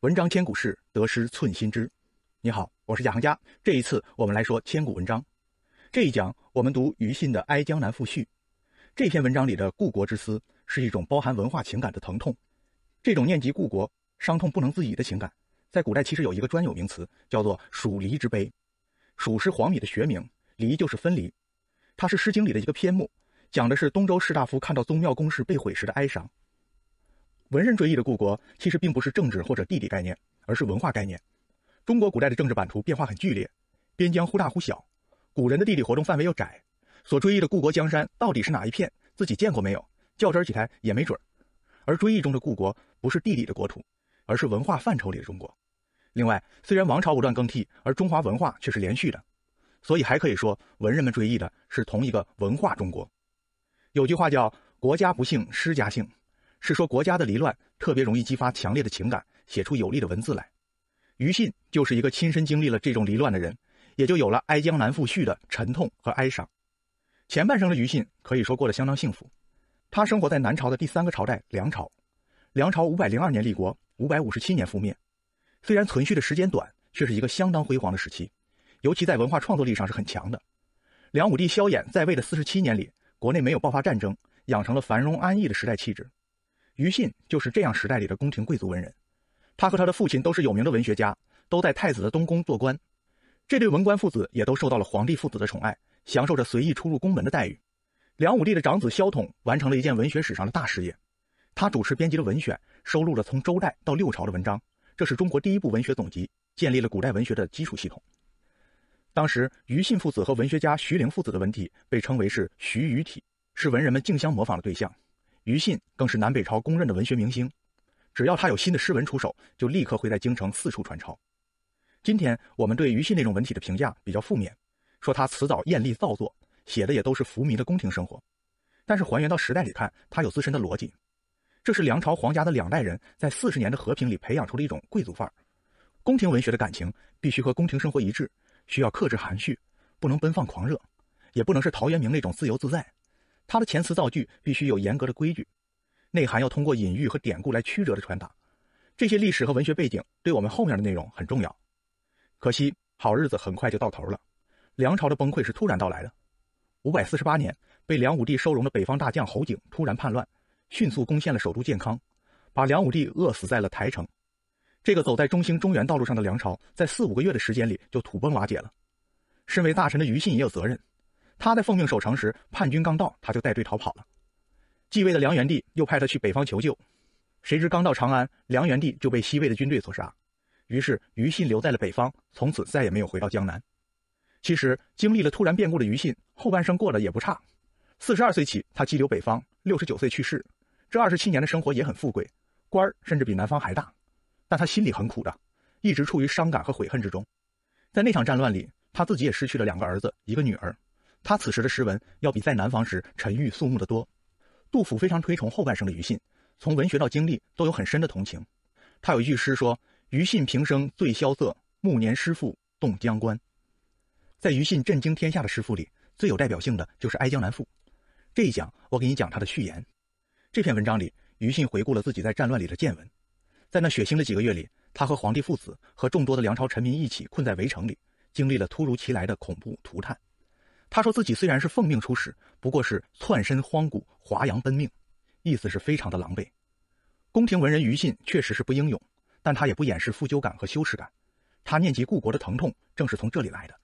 文章千古事，得失寸心知。你好，我是贾行家。这一次我们来说千古文章。这一讲我们读于信的《哀江南赋序》。这篇文章里的故国之思，是一种包含文化情感的疼痛。这种念及故国、伤痛不能自已的情感，在古代其实有一个专有名词，叫做“黍离之悲”。黍是黄米的学名，离就是分离。它是《诗经》里的一个篇目，讲的是东周士大夫看到宗庙宫室被毁时的哀伤。文人追忆的故国，其实并不是政治或者地理概念，而是文化概念。中国古代的政治版图变化很剧烈，边疆忽大忽小，古人的地理活动范围又窄，所追忆的故国江山到底是哪一片，自己见过没有？较真起来也没准儿。而追忆中的故国，不是地理的国土，而是文化范畴里的中国。另外，虽然王朝不断更替，而中华文化却是连续的，所以还可以说，文人们追忆的是同一个文化中国。有句话叫“国家不幸，诗家幸”。是说，国家的离乱特别容易激发强烈的情感，写出有力的文字来。庾信就是一个亲身经历了这种离乱的人，也就有了《哀江南赋》序的沉痛和哀伤。前半生的庾信可以说过得相当幸福。他生活在南朝的第三个朝代梁朝。梁朝五百零二年立国，五百五十七年覆灭。虽然存续的时间短，却是一个相当辉煌的时期，尤其在文化创作力上是很强的。梁武帝萧衍在位的四十七年里，国内没有爆发战争，养成了繁荣安逸的时代气质。于信就是这样时代里的宫廷贵族文人，他和他的父亲都是有名的文学家，都在太子的东宫做官。这对文官父子也都受到了皇帝父子的宠爱，享受着随意出入宫门的待遇。梁武帝的长子萧统完成了一件文学史上的大事业，他主持编辑了《文选》，收录了从周代到六朝的文章，这是中国第一部文学总集，建立了古代文学的基础系统。当时，于信父子和文学家徐灵父子的文体被称为是“徐于体”，是文人们竞相模仿的对象。庾信更是南北朝公认的文学明星，只要他有新的诗文出手，就立刻会在京城四处传抄。今天我们对于信那种文体的评价比较负面，说他辞藻艳丽造作，写的也都是浮靡的宫廷生活。但是还原到时代里看，他有自身的逻辑。这是梁朝皇家的两代人在四十年的和平里培养出的一种贵族范儿。宫廷文学的感情必须和宫廷生活一致，需要克制含蓄，不能奔放狂热，也不能是陶渊明那种自由自在。他的遣词造句必须有严格的规矩，内涵要通过隐喻和典故来曲折的传达。这些历史和文学背景对我们后面的内容很重要。可惜好日子很快就到头了，梁朝的崩溃是突然到来的。五百四十八年，被梁武帝收容的北方大将侯景突然叛乱，迅速攻陷了首都建康，把梁武帝饿死在了台城。这个走在中兴中原道路上的梁朝，在四五个月的时间里就土崩瓦解了。身为大臣的于信也有责任。他在奉命守城时，叛军刚到，他就带队逃跑了。继位的梁元帝又派他去北方求救，谁知刚到长安，梁元帝就被西魏的军队所杀。于是于信留在了北方，从此再也没有回到江南。其实经历了突然变故的于信，后半生过得也不差。四十二岁起，他羁留北方，六十九岁去世。这二十七年的生活也很富贵，官儿甚至比南方还大。但他心里很苦的，一直处于伤感和悔恨之中。在那场战乱里，他自己也失去了两个儿子，一个女儿。他此时的诗文要比在南方时沉郁肃穆的多。杜甫非常推崇后半生的于信，从文学到经历都有很深的同情。他有一句诗说：“于信平生最萧瑟，暮年诗赋动江关。”在于信震惊天下的诗赋里，最有代表性的就是《哀江南赋》。这一讲我给你讲他的序言。这篇文章里，于信回顾了自己在战乱里的见闻。在那血腥的几个月里，他和皇帝父子、和众多的梁朝臣民一起困在围城里，经历了突如其来的恐怖涂炭。他说自己虽然是奉命出使，不过是窜身荒谷，华阳奔命，意思是非常的狼狈。宫廷文人于信确实是不英勇，但他也不掩饰负疚感和羞耻感。他念及故国的疼痛，正是从这里来的。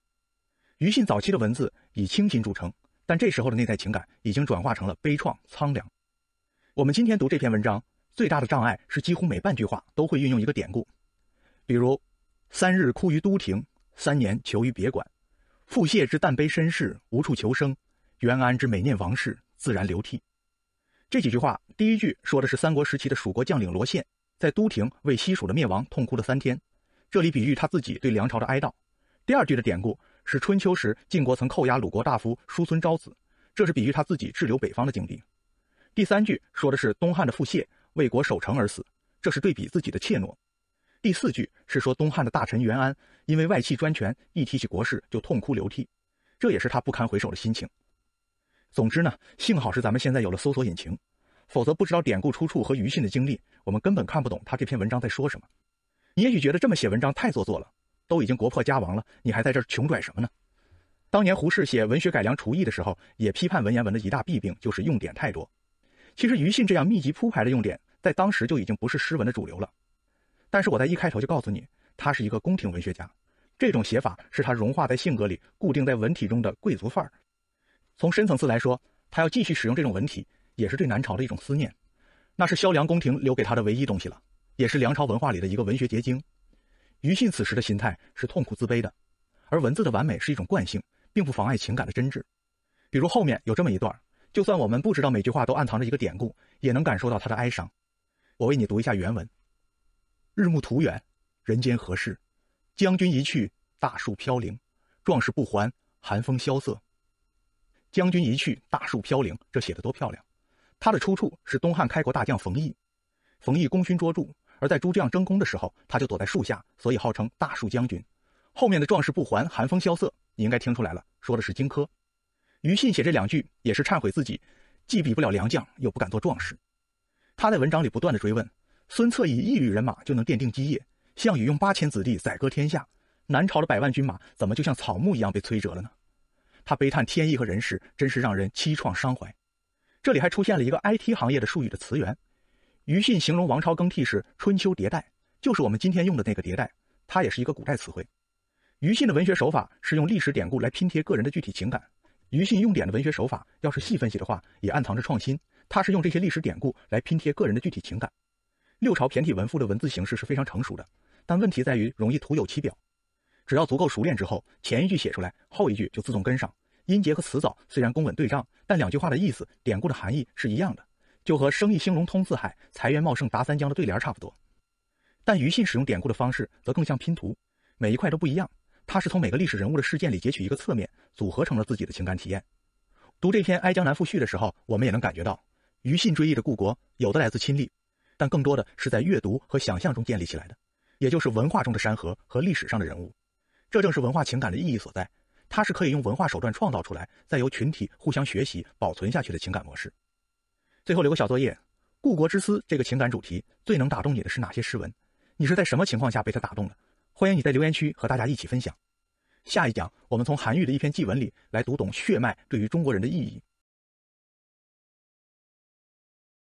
于信早期的文字以清新著称，但这时候的内在情感已经转化成了悲怆苍凉。我们今天读这篇文章，最大的障碍是几乎每半句话都会运用一个典故，比如“三日哭于都亭，三年求于别馆”。傅燮之淡悲身世，无处求生；袁安之美念王室，自然流涕。这几句话，第一句说的是三国时期的蜀国将领罗宪，在都亭为西蜀的灭亡痛哭了三天，这里比喻他自己对梁朝的哀悼。第二句的典故是春秋时晋国曾扣押鲁国大夫叔孙昭子，这是比喻他自己滞留北方的经历。第三句说的是东汉的傅燮为国守城而死，这是对比自己的怯懦。第四句是说东汉的大臣袁安，因为外戚专权，一提起国事就痛哭流涕，这也是他不堪回首的心情。总之呢，幸好是咱们现在有了搜索引擎，否则不知道典故出处和于信的经历，我们根本看不懂他这篇文章在说什么。你也许觉得这么写文章太做作了，都已经国破家亡了，你还在这儿穷拽什么呢？当年胡适写《文学改良刍议》的时候，也批判文言文的一大弊病就是用典太多。其实于信这样密集铺排的用典，在当时就已经不是诗文的主流了。但是我在一开头就告诉你，他是一个宫廷文学家，这种写法是他融化在性格里、固定在文体中的贵族范儿。从深层次来说，他要继续使用这种文体，也是对南朝的一种思念，那是萧梁宫廷留给他的唯一东西了，也是梁朝文化里的一个文学结晶。于信此时的心态是痛苦自卑的，而文字的完美是一种惯性，并不妨碍情感的真挚。比如后面有这么一段，就算我们不知道每句话都暗藏着一个典故，也能感受到他的哀伤。我为你读一下原文。日暮途远，人间何事？将军一去，大树飘零；壮士不还，寒风萧瑟。将军一去，大树飘零，这写得多漂亮！他的出处是东汉开国大将冯异。冯异功勋卓著，而在诸将争功的时候，他就躲在树下，所以号称大树将军。后面的“壮士不还，寒风萧瑟”，你应该听出来了，说的是荆轲。于信写这两句也是忏悔自己，既比不了良将，又不敢做壮士。他在文章里不断的追问。孙策以一旅人马就能奠定基业，项羽用八千子弟宰割天下，南朝的百万军马怎么就像草木一样被摧折了呢？他悲叹天意和人事，真是让人凄怆伤怀。这里还出现了一个 IT 行业的术语的词源，庾信形容王朝更替时“春秋迭代”，就是我们今天用的那个“迭代”，它也是一个古代词汇。庾信的文学手法是用历史典故来拼贴个人的具体情感。庾信用典的文学手法，要是细分析的话，也暗藏着创新。他是用这些历史典故来拼贴个人的具体情感。六朝骈体文赋的文字形式是非常成熟的，但问题在于容易徒有其表。只要足够熟练之后，前一句写出来，后一句就自动跟上。音节和词藻虽然工稳对仗，但两句话的意思、典故的含义是一样的，就和“生意兴隆通四海，财源茂盛达三江”的对联差不多。但庾信使用典故的方式则更像拼图，每一块都不一样。他是从每个历史人物的事件里截取一个侧面，组合成了自己的情感体验。读这篇《哀江南赋序》的时候，我们也能感觉到，庾信追忆的故国，有的来自亲历。但更多的是在阅读和想象中建立起来的，也就是文化中的山河和历史上的人物。这正是文化情感的意义所在，它是可以用文化手段创造出来，再由群体互相学习保存下去的情感模式。最后留个小作业：故国之思这个情感主题最能打动你的是哪些诗文？你是在什么情况下被它打动的？欢迎你在留言区和大家一起分享。下一讲我们从韩愈的一篇祭文里来读懂血脉对于中国人的意义。